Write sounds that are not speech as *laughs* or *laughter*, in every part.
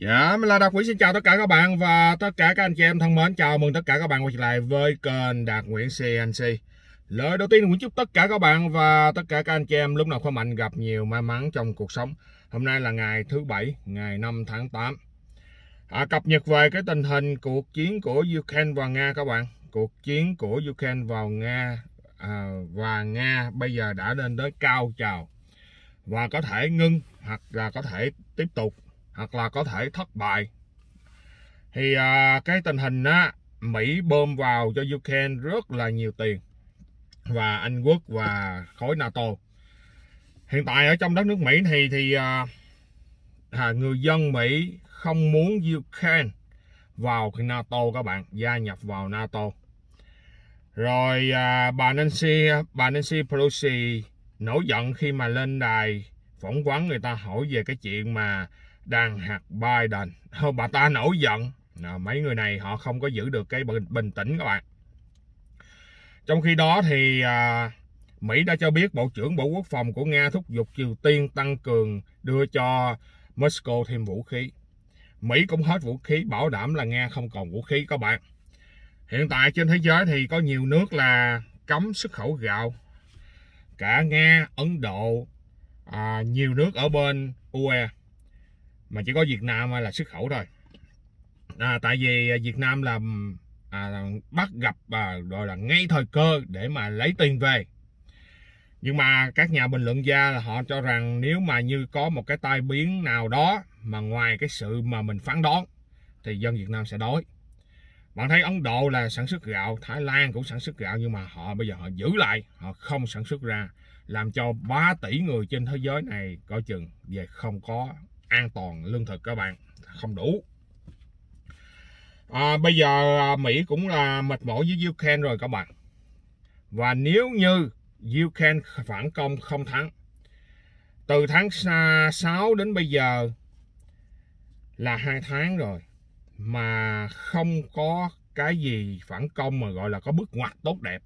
Dạ, mình là Đạt Nguyễn xin chào tất cả các bạn và tất cả các anh chị em thân mến Chào mừng tất cả các bạn quay trở lại với kênh Đạt Nguyễn CNC Lời đầu tiên Nguyễn chúc tất cả các bạn và tất cả các anh chị em lúc nào khỏe mạnh gặp nhiều may mắn trong cuộc sống Hôm nay là ngày thứ Bảy, ngày 5 tháng 8 à, Cập nhật về cái tình hình cuộc chiến của Ukraine và Nga các bạn Cuộc chiến của Ukraine vào Nga à, và Nga bây giờ đã lên tới cao trào Và có thể ngưng hoặc là có thể tiếp tục hoặc là có thể thất bại thì à, cái tình hình á Mỹ bơm vào cho Ukraine rất là nhiều tiền và Anh Quốc và khối NATO hiện tại ở trong đất nước Mỹ thì thì à, à, người dân Mỹ không muốn Ukraine vào NATO các bạn gia nhập vào NATO rồi à, bà Nancy bà Nancy Pelosi nổi giận khi mà lên đài phỏng vấn người ta hỏi về cái chuyện mà đang hạt Biden bà ta nổi giận à, mấy người này họ không có giữ được cái bình, bình tĩnh các bạn trong khi đó thì à, Mỹ đã cho biết Bộ trưởng Bộ Quốc phòng của Nga thúc giục Triều Tiên tăng cường đưa cho Moscow thêm vũ khí. Mỹ cũng hết vũ khí bảo đảm là Nga không còn vũ khí các bạn. Hiện tại trên thế giới thì có nhiều nước là cấm xuất khẩu gạo. Cả Nga, Ấn Độ, à, nhiều nước ở bên UE mà chỉ có Việt Nam là xuất khẩu thôi à, tại vì à, Việt Nam là à, bắt gặp à, gọi là ngay thời cơ để mà lấy tiền về nhưng mà các nhà bình luận gia là họ cho rằng nếu mà như có một cái tai biến nào đó mà ngoài cái sự mà mình phán đoán thì dân Việt Nam sẽ đói bạn thấy Ấn Độ là sản xuất gạo Thái Lan cũng sản xuất gạo nhưng mà họ bây giờ họ giữ lại họ không sản xuất ra làm cho 3 tỷ người trên thế giới này coi chừng về không có an toàn lương thực các bạn không đủ à, bây giờ à, Mỹ cũng là mệt mỏi với Ukraine rồi các bạn và nếu như Ukraine phản công không thắng từ tháng 6 đến bây giờ là hai tháng rồi mà không có cái gì phản công mà gọi là có bước ngoặt tốt đẹp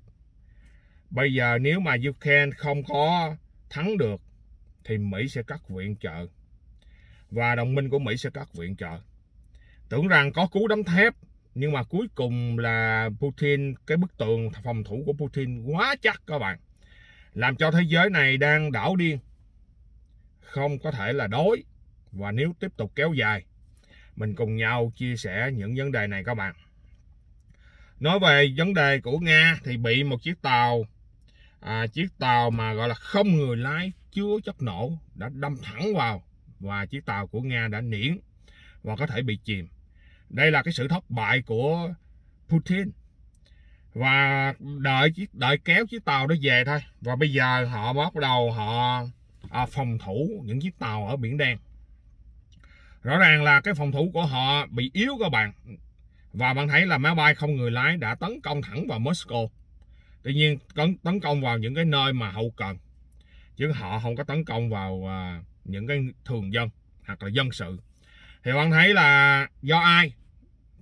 bây giờ nếu mà Ukraine không có thắng được thì Mỹ sẽ cắt viện trợ và đồng minh của Mỹ sẽ cắt viện trợ. Tưởng rằng có cú đấm thép, nhưng mà cuối cùng là Putin, cái bức tường phòng thủ của Putin quá chắc các bạn. Làm cho thế giới này đang đảo điên, không có thể là đối. Và nếu tiếp tục kéo dài, mình cùng nhau chia sẻ những vấn đề này các bạn. Nói về vấn đề của Nga thì bị một chiếc tàu à, chiếc tàu mà gọi là không người lái chứa chất nổ đã đâm thẳng vào và chiếc tàu của Nga đã niễn và có thể bị chìm. Đây là cái sự thất bại của Putin và đợi đợi kéo chiếc tàu đó về thôi và bây giờ họ bắt đầu họ à, phòng thủ những chiếc tàu ở biển đen rõ ràng là cái phòng thủ của họ bị yếu các bạn và bạn thấy là máy bay không người lái đã tấn công thẳng vào Moscow tuy nhiên tấn công vào những cái nơi mà hậu cần chứ họ không có tấn công vào à, những cái thường dân hoặc là dân sự thì bạn thấy là do ai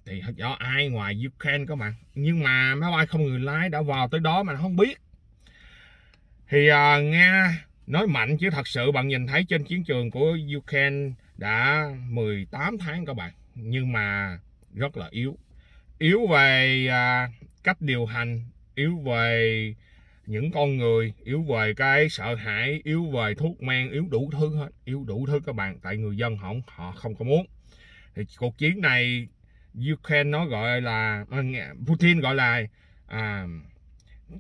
thì do ai ngoài Ukraine các bạn nhưng mà máy bay không người lái đã vào tới đó mà không biết thì à, Nga nói mạnh chứ thật sự bạn nhìn thấy trên chiến trường của Ukraine đã 18 tháng các bạn nhưng mà rất là yếu yếu về à, cách điều hành yếu về những con người yếu về cái sợ hãi yếu về thuốc men yếu đủ thứ hết yếu đủ thứ các bạn tại người dân không họ không có muốn thì cuộc chiến này Ukraine nó gọi là à, Putin gọi là à,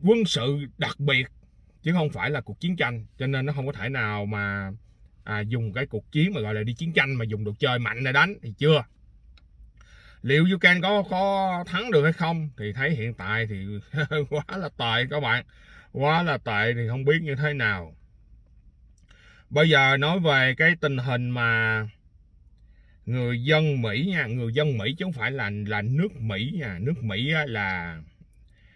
quân sự đặc biệt chứ không phải là cuộc chiến tranh cho nên nó không có thể nào mà à, dùng cái cuộc chiến mà gọi là đi chiến tranh mà dùng đồ chơi mạnh để đánh thì chưa liệu ukraine có có thắng được hay không thì thấy hiện tại thì *laughs* quá là tệ các bạn quá là tệ thì không biết như thế nào bây giờ nói về cái tình hình mà người dân Mỹ nha người dân Mỹ chứ không phải là là nước Mỹ nha nước Mỹ là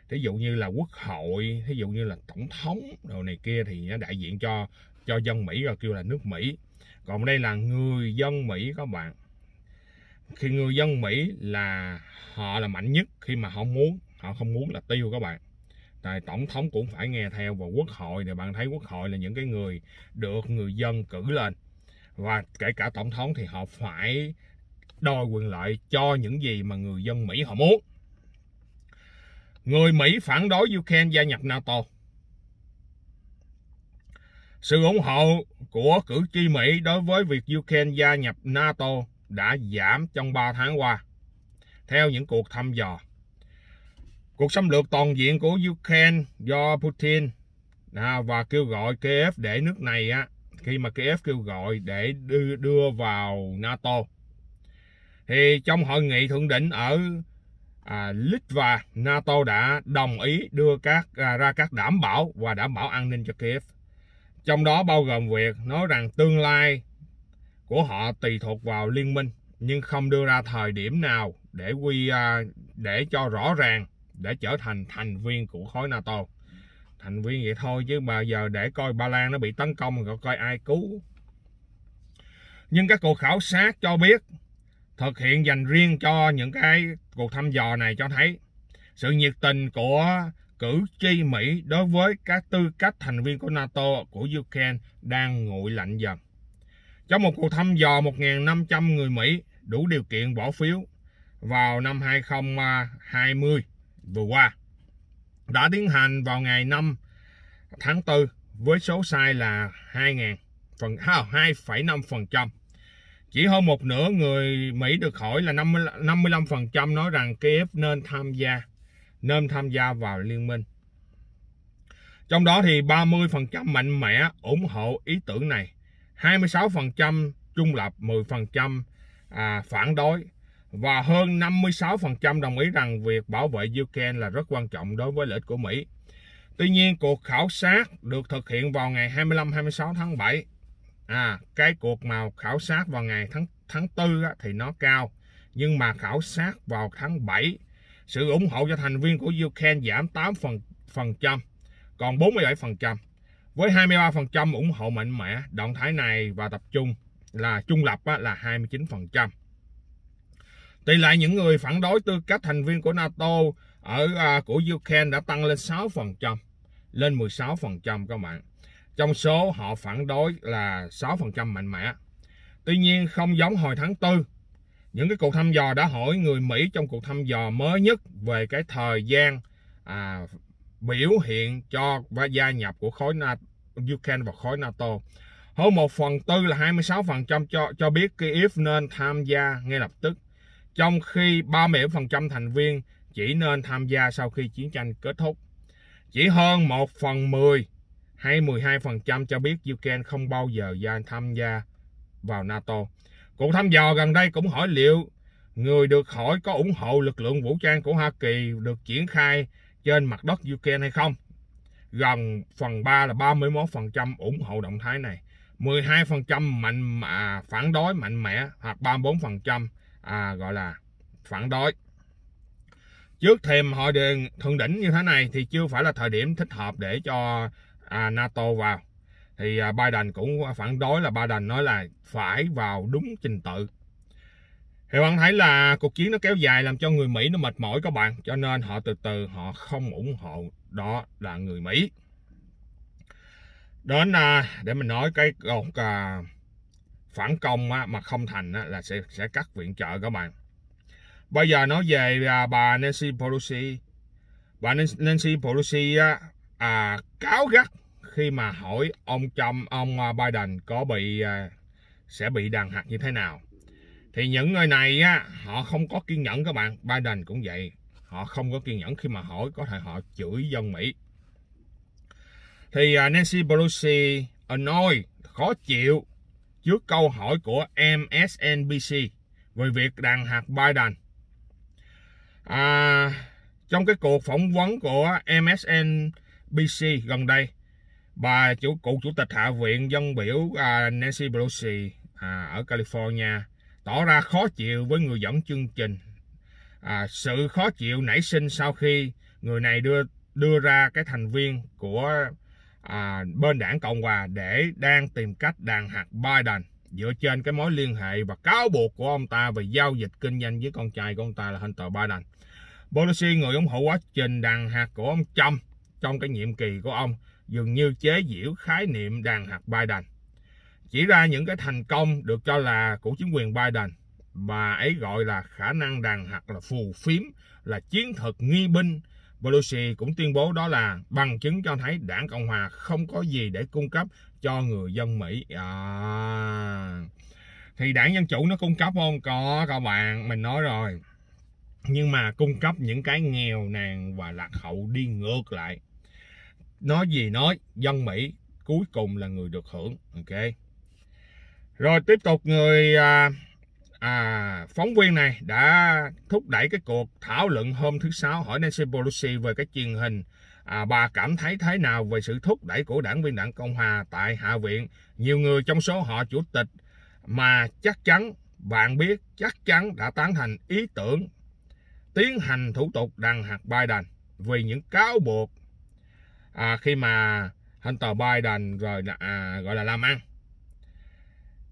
ví dụ như là quốc hội ví dụ như là tổng thống đồ này kia thì nó đại diện cho cho dân Mỹ rồi kêu là nước Mỹ còn đây là người dân Mỹ các bạn khi người dân Mỹ là họ là mạnh nhất khi mà họ muốn họ không muốn là tiêu các bạn rồi tổng thống cũng phải nghe theo và quốc hội thì bạn thấy quốc hội là những cái người được người dân cử lên và kể cả tổng thống thì họ phải đòi quyền lợi cho những gì mà người dân Mỹ họ muốn người Mỹ phản đối Ukraine gia nhập NATO sự ủng hộ của cử tri Mỹ đối với việc Ukraine gia nhập NATO đã giảm trong 3 tháng qua, theo những cuộc thăm dò. Cuộc xâm lược toàn diện của Ukraine do Putin à, và kêu gọi Kiev để nước này á, khi mà Kiev kêu gọi để đưa, đưa vào NATO. Thì trong hội nghị thượng đỉnh ở à, Litva, NATO đã đồng ý đưa các à, ra các đảm bảo và đảm bảo an ninh cho Kiev. Trong đó bao gồm việc nói rằng tương lai của họ tùy thuộc vào liên minh nhưng không đưa ra thời điểm nào để quy à, để cho rõ ràng để trở thành thành viên của khối NATO thành viên vậy thôi chứ mà giờ để coi Ba Lan nó bị tấn công rồi coi ai cứu nhưng các cuộc khảo sát cho biết thực hiện dành riêng cho những cái cuộc thăm dò này cho thấy sự nhiệt tình của cử tri Mỹ đối với các tư cách thành viên của NATO của Ukraine đang nguội lạnh dần trong một cuộc thăm dò 1.500 người Mỹ đủ điều kiện bỏ phiếu vào năm 2020 vừa qua đã tiến hành vào ngày 5 tháng 4 với số sai là 2.000 phần à, 2,5%. Chỉ hơn một nửa người Mỹ được hỏi là 50, 55% nói rằng Kiev nên tham gia nên tham gia vào liên minh. Trong đó thì 30% mạnh mẽ ủng hộ ý tưởng này 26% trung lập 10% à, phản đối và hơn 56% đồng ý rằng việc bảo vệ Ukraine là rất quan trọng đối với lợi ích của Mỹ. Tuy nhiên, cuộc khảo sát được thực hiện vào ngày 25-26 tháng 7. À, cái cuộc mà khảo sát vào ngày tháng tháng 4 á, thì nó cao, nhưng mà khảo sát vào tháng 7, sự ủng hộ cho thành viên của Ukraine giảm 8%, phần, phần trăm, còn 47% với 23% ủng hộ mạnh mẽ động thái này và tập trung là trung lập là 29%. Tỷ lệ những người phản đối tư cách thành viên của NATO ở à, của Ukraine đã tăng lên 6%, lên 16% các bạn. Trong số họ phản đối là 6% mạnh mẽ. Tuy nhiên không giống hồi tháng 4, những cái cuộc thăm dò đã hỏi người Mỹ trong cuộc thăm dò mới nhất về cái thời gian à, biểu hiện cho và gia nhập của khối NATO, Ukraine và khối NATO. Hơn 1 phần tư là 26% cho, cho biết Kyiv nên tham gia ngay lập tức, trong khi 37% thành viên chỉ nên tham gia sau khi chiến tranh kết thúc. Chỉ hơn 1 phần 10 hay 12% cho biết Ukraine không bao giờ gia tham gia vào NATO. Cuộc thăm dò gần đây cũng hỏi liệu người được hỏi có ủng hộ lực lượng vũ trang của Hoa Kỳ được triển khai trên mặt đất Ukraine hay không. Gần phần 3 là 31% ủng hộ động thái này, 12% mạnh mà phản đối mạnh mẽ hoặc 34% à, gọi là phản đối. Trước thêm hội đường thượng đỉnh như thế này thì chưa phải là thời điểm thích hợp để cho à, NATO vào. Thì à, Biden cũng phản đối là Biden nói là phải vào đúng trình tự thì bạn thấy là cuộc chiến nó kéo dài làm cho người Mỹ nó mệt mỏi các bạn cho nên họ từ từ họ không ủng hộ đó là người Mỹ đến à, để mình nói cái cột à, phản công mà không thành là sẽ sẽ cắt viện trợ các bạn bây giờ nói về à, bà Nancy Pelosi bà Nancy Pelosi à, cáo gắt khi mà hỏi ông Trump ông Biden có bị sẽ bị đàn hạt như thế nào thì những người này á họ không có kiên nhẫn các bạn Biden cũng vậy họ không có kiên nhẫn khi mà hỏi có thể họ chửi dân Mỹ thì à, Nancy Pelosi annoy à, khó chịu trước câu hỏi của MSNBC về việc đàn hạt Biden à, trong cái cuộc phỏng vấn của MSNBC gần đây bà chủ cựu chủ tịch hạ viện dân biểu à, Nancy Pelosi à, ở California tỏ ra khó chịu với người dẫn chương trình. À, sự khó chịu nảy sinh sau khi người này đưa đưa ra cái thành viên của à, bên đảng Cộng hòa để đang tìm cách đàn hạt Biden dựa trên cái mối liên hệ và cáo buộc của ông ta về giao dịch kinh doanh với con trai của ông ta là Hunter Biden. Pelosi người ủng hộ quá trình đàn hạt của ông Trump trong cái nhiệm kỳ của ông dường như chế giễu khái niệm đàn hạt Biden chỉ ra những cái thành công được cho là của chính quyền Biden mà ấy gọi là khả năng đàn hoặc là phù phiếm là chiến thuật nghi binh Pelosi cũng tuyên bố đó là bằng chứng cho thấy đảng Cộng Hòa không có gì để cung cấp cho người dân Mỹ. À, thì đảng Dân Chủ nó cung cấp không? Có các bạn, mình nói rồi. Nhưng mà cung cấp những cái nghèo nàn và lạc hậu đi ngược lại. Nói gì nói, dân Mỹ cuối cùng là người được hưởng. ok rồi tiếp tục người à, à, phóng viên này đã thúc đẩy cái cuộc thảo luận hôm thứ sáu hỏi Nancy Pelosi về cái truyền hình à, bà cảm thấy thế nào về sự thúc đẩy của đảng viên đảng Cộng hòa tại Hạ viện. Nhiều người trong số họ chủ tịch mà chắc chắn bạn biết chắc chắn đã tán thành ý tưởng tiến hành thủ tục đằng hạt Biden vì những cáo buộc à, khi mà tờ Biden rồi à, gọi là làm ăn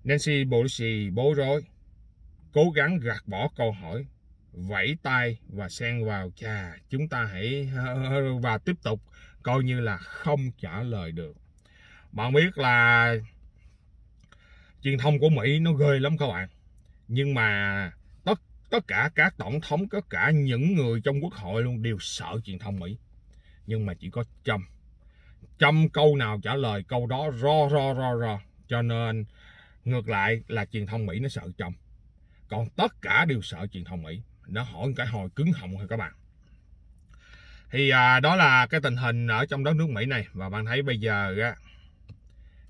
Nancy Pelosi bối rối, cố gắng gạt bỏ câu hỏi, vẫy tay và xen vào chà chúng ta hãy *laughs* và tiếp tục coi như là không trả lời được. Bạn biết là truyền thông của Mỹ nó ghê lắm các bạn. Nhưng mà tất tất cả các tổng thống, tất cả những người trong quốc hội luôn đều sợ truyền thông Mỹ. Nhưng mà chỉ có Trump. Trump câu nào trả lời câu đó ro ro ro ro. Cho nên ngược lại là truyền thông mỹ nó sợ chồng còn tất cả đều sợ truyền thông mỹ nó hỏi cái hồi cứng họng thôi các bạn thì à, đó là cái tình hình ở trong đất nước mỹ này và bạn thấy bây giờ á,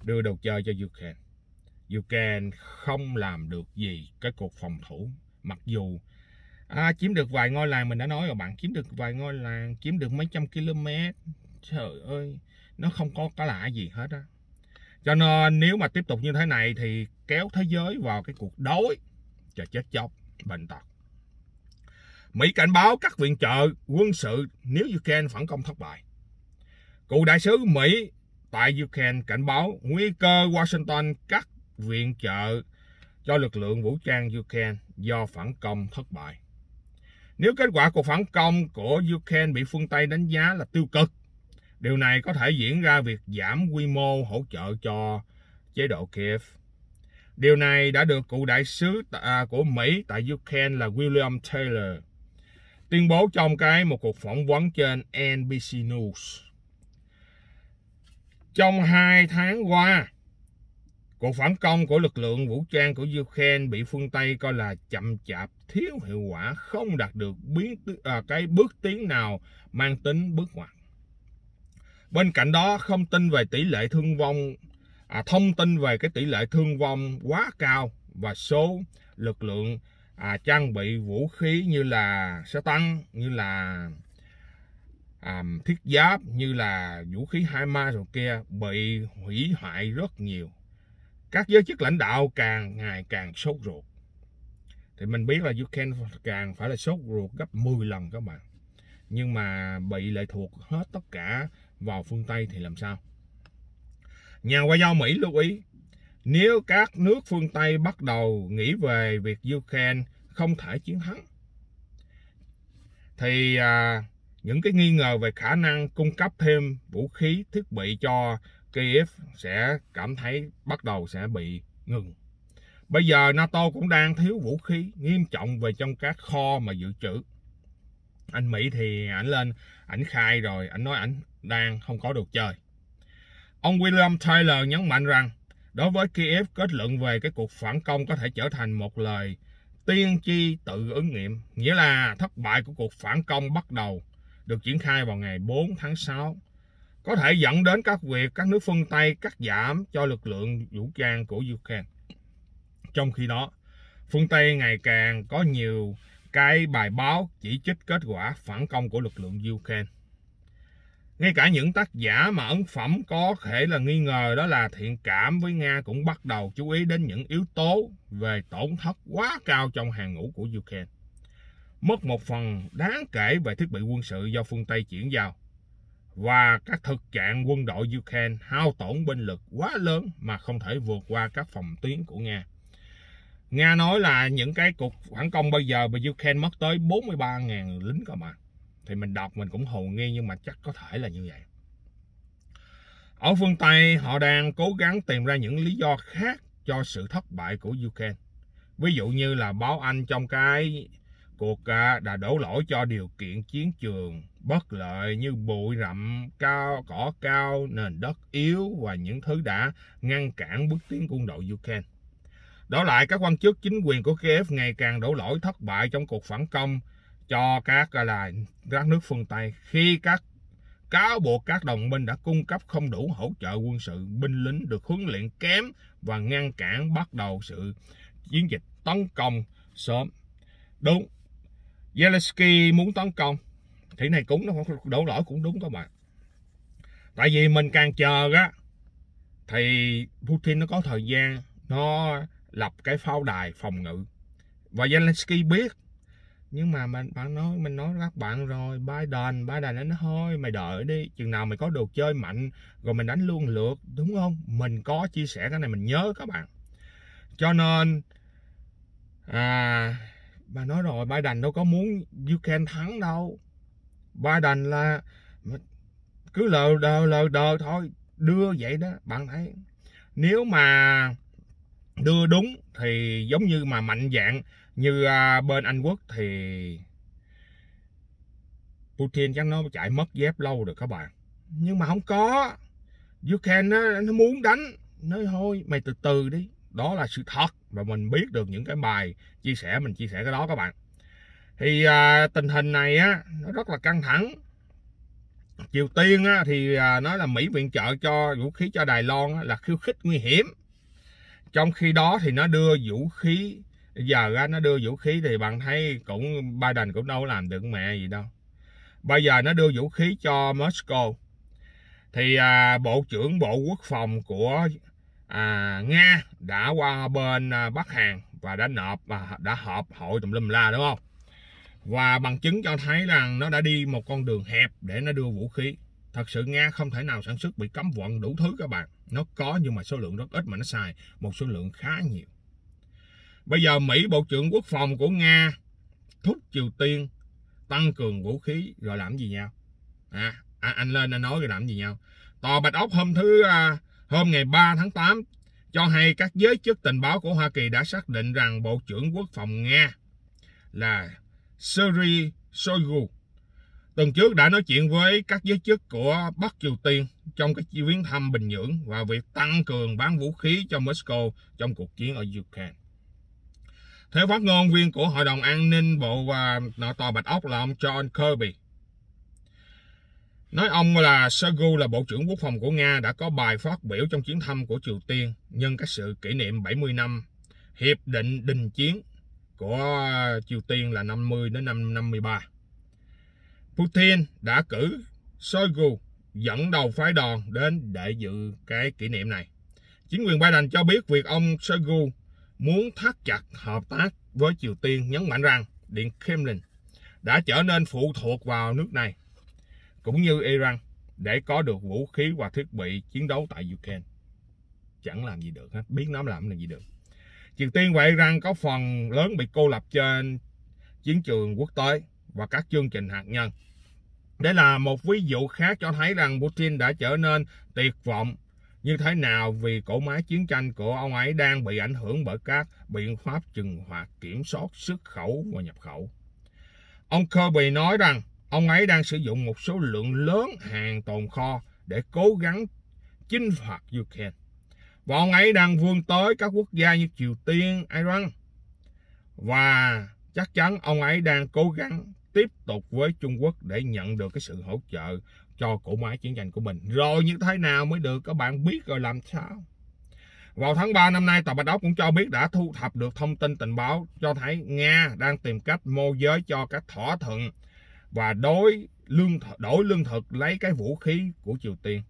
đưa đồ chơi cho ukraine ukraine không làm được gì cái cuộc phòng thủ mặc dù à, chiếm được vài ngôi làng mình đã nói rồi bạn chiếm được vài ngôi làng chiếm được mấy trăm km trời ơi nó không có cái lạ gì hết á cho nên nếu mà tiếp tục như thế này thì kéo thế giới vào cái cuộc đối, cho chết chóc bệnh tật mỹ cảnh báo các viện trợ quân sự nếu ukraine phản công thất bại cựu đại sứ mỹ tại ukraine cảnh báo nguy cơ washington cắt viện trợ cho lực lượng vũ trang ukraine do phản công thất bại nếu kết quả cuộc phản công của Ukraine bị phương Tây đánh giá là tiêu cực Điều này có thể diễn ra việc giảm quy mô hỗ trợ cho chế độ Kiev. Điều này đã được cựu đại sứ à, của Mỹ tại Ukraine là William Taylor tuyên bố trong cái một cuộc phỏng vấn trên NBC News. Trong hai tháng qua, cuộc phản công của lực lượng vũ trang của Ukraine bị phương Tây coi là chậm chạp, thiếu hiệu quả, không đạt được biến, à, cái bước tiến nào mang tính bước ngoặt bên cạnh đó không tin về tỷ lệ thương vong à, thông tin về cái tỷ lệ thương vong quá cao và số lực lượng à, trang bị vũ khí như là xe tăng như là à, thiết giáp như là vũ khí hai ma rồi kia bị hủy hoại rất nhiều các giới chức lãnh đạo càng ngày càng sốt ruột thì mình biết là Ukraine càng phải là sốt ruột gấp 10 lần các bạn nhưng mà bị lệ thuộc hết tất cả vào phương Tây thì làm sao? Nhà ngoại giao Mỹ lưu ý, nếu các nước phương Tây bắt đầu nghĩ về việc Ukraine không thể chiến thắng, thì à, những cái nghi ngờ về khả năng cung cấp thêm vũ khí thiết bị cho Kiev sẽ cảm thấy bắt đầu sẽ bị ngừng. Bây giờ NATO cũng đang thiếu vũ khí nghiêm trọng về trong các kho mà dự trữ. Anh Mỹ thì ảnh lên, ảnh khai rồi, ảnh nói ảnh đang không có được chơi. Ông William Taylor nhấn mạnh rằng đối với Kiev kết luận về cái cuộc phản công có thể trở thành một lời tiên tri tự ứng nghiệm, nghĩa là thất bại của cuộc phản công bắt đầu được triển khai vào ngày 4 tháng 6 có thể dẫn đến các việc các nước phương Tây cắt giảm cho lực lượng vũ trang của Ukraine. Trong khi đó, phương Tây ngày càng có nhiều cái bài báo chỉ trích kết quả phản công của lực lượng Ukraine. Ngay cả những tác giả mà ấn phẩm có thể là nghi ngờ đó là thiện cảm với Nga cũng bắt đầu chú ý đến những yếu tố về tổn thất quá cao trong hàng ngũ của Ukraine. Mất một phần đáng kể về thiết bị quân sự do phương Tây chuyển giao và các thực trạng quân đội Ukraine hao tổn binh lực quá lớn mà không thể vượt qua các phòng tuyến của Nga. Nga nói là những cái cuộc phản công bây giờ mà Ukraine mất tới 43.000 lính cơ mà thì mình đọc mình cũng hồ nghi nhưng mà chắc có thể là như vậy ở phương Tây họ đang cố gắng tìm ra những lý do khác cho sự thất bại của Ukraine ví dụ như là báo Anh trong cái cuộc à, đã đổ lỗi cho điều kiện chiến trường bất lợi như bụi rậm cao cỏ cao nền đất yếu và những thứ đã ngăn cản bước tiến quân đội Ukraine. Đổi lại, các quan chức chính quyền của Kiev ngày càng đổ lỗi thất bại trong cuộc phản công cho các gọi là các nước phương Tây khi các cáo buộc các đồng minh đã cung cấp không đủ hỗ trợ quân sự, binh lính được huấn luyện kém và ngăn cản bắt đầu sự chiến dịch tấn công sớm. Đúng, Zelensky muốn tấn công, thì này cũng nó đổ lỗi cũng đúng các bạn. Tại vì mình càng chờ á, thì Putin nó có thời gian nó lập cái pháo đài phòng ngự. Và Zelensky biết nhưng mà mình bạn nói mình nói các bạn rồi Biden Biden nó nói thôi mày đợi đi chừng nào mày có đồ chơi mạnh rồi mình đánh luôn lượt đúng không mình có chia sẻ cái này mình nhớ các bạn cho nên à bà nói rồi Biden đâu có muốn Ukraine thắng đâu Biden là cứ lờ đờ lờ đờ thôi đưa vậy đó bạn thấy nếu mà đưa đúng thì giống như mà mạnh dạng như à, bên Anh Quốc thì Putin chắc nó chạy mất dép lâu rồi các bạn nhưng mà không có Ukraine nó, nó muốn đánh nói thôi mày từ từ đi đó là sự thật và mình biết được những cái bài chia sẻ mình chia sẻ cái đó các bạn thì à, tình hình này á nó rất là căng thẳng triều tiên á, thì à, nói là mỹ viện trợ cho vũ khí cho đài loan á, là khiêu khích nguy hiểm trong khi đó thì nó đưa vũ khí giờ á, nó đưa vũ khí thì bạn thấy cũng Biden cũng đâu làm được mẹ gì đâu bây giờ nó đưa vũ khí cho Moscow thì à, bộ trưởng bộ quốc phòng của à, Nga đã qua bên à, Bắc Hàn và đã nộp và đã họp hội tùm lum la đúng không và bằng chứng cho thấy rằng nó đã đi một con đường hẹp để nó đưa vũ khí thật sự nga không thể nào sản xuất bị cấm vận đủ thứ các bạn nó có nhưng mà số lượng rất ít mà nó xài một số lượng khá nhiều Bây giờ Mỹ Bộ trưởng Quốc phòng của Nga thúc Triều Tiên tăng cường vũ khí rồi làm gì nhau? À, à anh lên anh nói rồi làm gì nhau? Tòa Bạch Ốc hôm thứ à, hôm ngày 3 tháng 8 cho hay các giới chức tình báo của Hoa Kỳ đã xác định rằng Bộ trưởng Quốc phòng Nga là Seri Shoigu tuần trước đã nói chuyện với các giới chức của Bắc Triều Tiên trong cái chuyến thăm Bình Nhưỡng và việc tăng cường bán vũ khí cho Moscow trong cuộc chiến ở Ukraine. Theo phát ngôn viên của Hội đồng An ninh Bộ và Nội tòa Bạch Ốc là ông John Kirby. Nói ông là Shoigu là Bộ trưởng Quốc phòng của Nga đã có bài phát biểu trong chuyến thăm của Triều Tiên nhân các sự kỷ niệm 70 năm Hiệp định đình chiến của Triều Tiên là 50 đến năm 53. Putin đã cử Shoigu dẫn đầu phái đoàn đến để dự cái kỷ niệm này. Chính quyền Biden cho biết việc ông Shoigu muốn thắt chặt hợp tác với Triều Tiên nhấn mạnh rằng Điện Kremlin đã trở nên phụ thuộc vào nước này cũng như Iran để có được vũ khí và thiết bị chiến đấu tại Ukraine. Chẳng làm gì được hết, biết nó làm là gì được. Triều Tiên và Iran có phần lớn bị cô lập trên chiến trường quốc tế và các chương trình hạt nhân. Đây là một ví dụ khác cho thấy rằng Putin đã trở nên tuyệt vọng như thế nào vì cổ máy chiến tranh của ông ấy đang bị ảnh hưởng bởi các biện pháp trừng phạt kiểm soát xuất khẩu và nhập khẩu. Ông Kirby nói rằng ông ấy đang sử dụng một số lượng lớn hàng tồn kho để cố gắng chinh phạt Ukraine. Và ông ấy đang vươn tới các quốc gia như Triều Tiên, Iran. Và chắc chắn ông ấy đang cố gắng tiếp tục với Trung Quốc để nhận được cái sự hỗ trợ cho cỗ máy chiến tranh của mình. Rồi như thế nào mới được các bạn biết rồi làm sao? Vào tháng 3 năm nay, tàu Bạch Ốc cũng cho biết đã thu thập được thông tin tình báo cho thấy Nga đang tìm cách môi giới cho các thỏa thuận và đối lương đổi lương thực lấy cái vũ khí của Triều Tiên.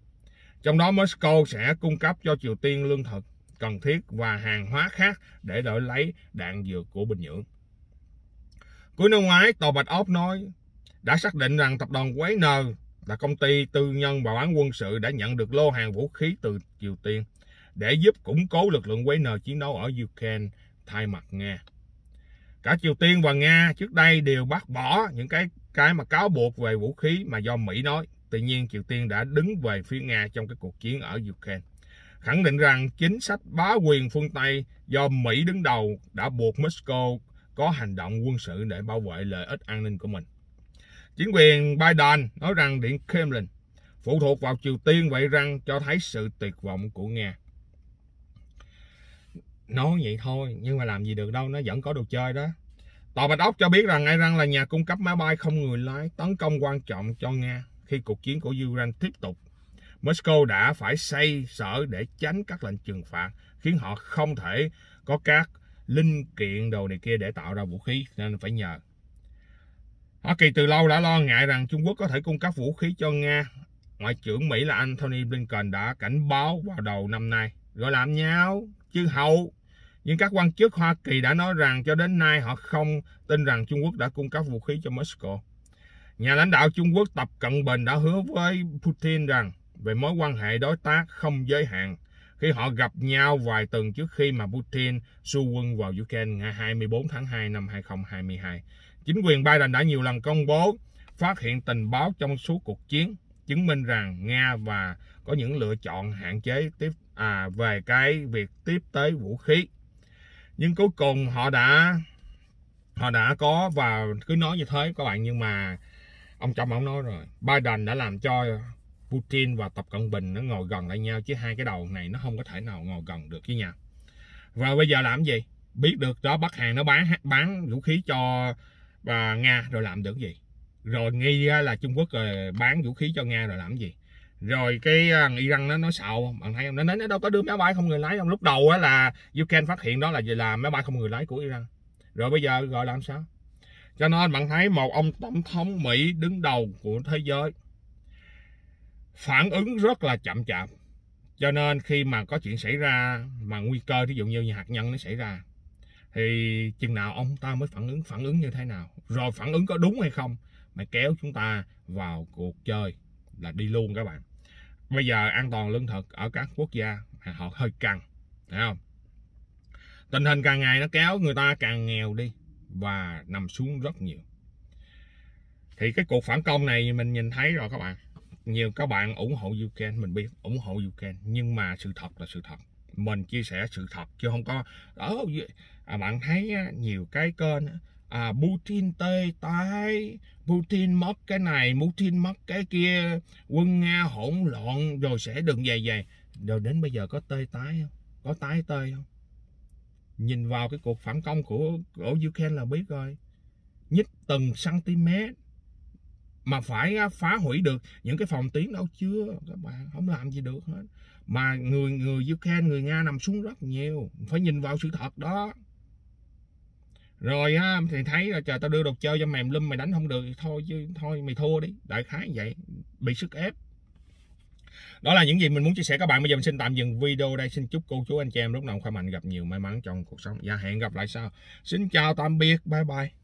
Trong đó Moscow sẽ cung cấp cho Triều Tiên lương thực cần thiết và hàng hóa khác để đổi lấy đạn dược của Bình Nhưỡng. Cuối năm ngoái, tàu Bạch Ốc nói đã xác định rằng tập đoàn Quấy Nờ là công ty tư nhân và bán quân sự đã nhận được lô hàng vũ khí từ Triều Tiên để giúp củng cố lực lượng quấy nờ chiến đấu ở Ukraine thay mặt Nga. Cả Triều Tiên và Nga trước đây đều bác bỏ những cái cái mà cáo buộc về vũ khí mà do Mỹ nói. Tuy nhiên Triều Tiên đã đứng về phía Nga trong cái cuộc chiến ở Ukraine. Khẳng định rằng chính sách bá quyền phương Tây do Mỹ đứng đầu đã buộc Moscow có hành động quân sự để bảo vệ lợi ích an ninh của mình. Chính quyền Biden nói rằng Điện Kremlin phụ thuộc vào Triều Tiên vậy rằng cho thấy sự tuyệt vọng của Nga. Nói vậy thôi, nhưng mà làm gì được đâu, nó vẫn có đồ chơi đó. Tòa Bạch Ốc cho biết rằng Iran là nhà cung cấp máy bay không người lái tấn công quan trọng cho Nga khi cuộc chiến của Ukraine tiếp tục. Moscow đã phải xây sở để tránh các lệnh trừng phạt, khiến họ không thể có các linh kiện đồ này kia để tạo ra vũ khí nên phải nhờ Hoa Kỳ từ lâu đã lo ngại rằng Trung Quốc có thể cung cấp vũ khí cho Nga. Ngoại trưởng Mỹ là Anthony Blinken đã cảnh báo vào đầu năm nay. Rồi làm nhau, chứ hậu. Nhưng các quan chức Hoa Kỳ đã nói rằng cho đến nay họ không tin rằng Trung Quốc đã cung cấp vũ khí cho Moscow. Nhà lãnh đạo Trung Quốc Tập Cận Bình đã hứa với Putin rằng về mối quan hệ đối tác không giới hạn khi họ gặp nhau vài tuần trước khi mà Putin xu quân vào Ukraine ngày 24 tháng 2 năm 2022. Chính quyền Biden đã nhiều lần công bố phát hiện tình báo trong suốt cuộc chiến, chứng minh rằng Nga và có những lựa chọn hạn chế tiếp à, về cái việc tiếp tế vũ khí. Nhưng cuối cùng họ đã họ đã có và cứ nói như thế các bạn nhưng mà ông Trump ông nói rồi Biden đã làm cho Putin và Tập Cận Bình nó ngồi gần lại nhau chứ hai cái đầu này nó không có thể nào ngồi gần được với nhau và bây giờ làm gì biết được đó Bắc Hàn nó bán bán vũ khí cho và nga rồi làm được gì rồi nghi là trung quốc rồi ờ, bán vũ khí cho nga rồi làm gì rồi cái ờ, thằng Iran nó nó xạo bạn thấy không nó nói nó đâu có đưa máy bay không người lái không lúc đầu á là Ukraine phát hiện đó là gì là máy bay không người lái của Iran rồi bây giờ gọi làm sao cho nên bạn thấy một ông tổng thống Mỹ đứng đầu của thế giới phản ứng rất là chậm chạp cho nên khi mà có chuyện xảy ra mà nguy cơ ví dụ như hạt nhân nó xảy ra thì chừng nào ông ta mới phản ứng phản ứng như thế nào rồi phản ứng có đúng hay không mà kéo chúng ta vào cuộc chơi là đi luôn các bạn bây giờ an toàn lương thực ở các quốc gia họ hơi căng thấy không tình hình càng ngày nó kéo người ta càng nghèo đi và nằm xuống rất nhiều thì cái cuộc phản công này mình nhìn thấy rồi các bạn nhiều các bạn ủng hộ Ukraine mình biết ủng hộ Ukraine nhưng mà sự thật là sự thật mình chia sẻ sự thật chứ không có ở ờ, à, bạn thấy á, nhiều cái kênh à, Putin tê tái Putin mất cái này Putin mất cái kia quân Nga hỗn loạn rồi sẽ đừng về về rồi đến bây giờ có tê tái không có tái tê không nhìn vào cái cuộc phản công của của Ukraine là biết rồi nhích từng cm mà phải à, phá hủy được những cái phòng tuyến đâu chưa các bạn không làm gì được hết mà người người Ukraine người Nga nằm xuống rất nhiều phải nhìn vào sự thật đó rồi ha thì thấy là trời tao đưa đồ chơi cho mày lum mày đánh không được thôi chứ thôi mày thua đi đại khái vậy bị sức ép đó là những gì mình muốn chia sẻ các bạn bây giờ mình xin tạm dừng video đây xin chúc cô chú anh chị em lúc nào khỏe mạnh gặp nhiều may mắn trong cuộc sống và dạ, hẹn gặp lại sau xin chào tạm biệt bye bye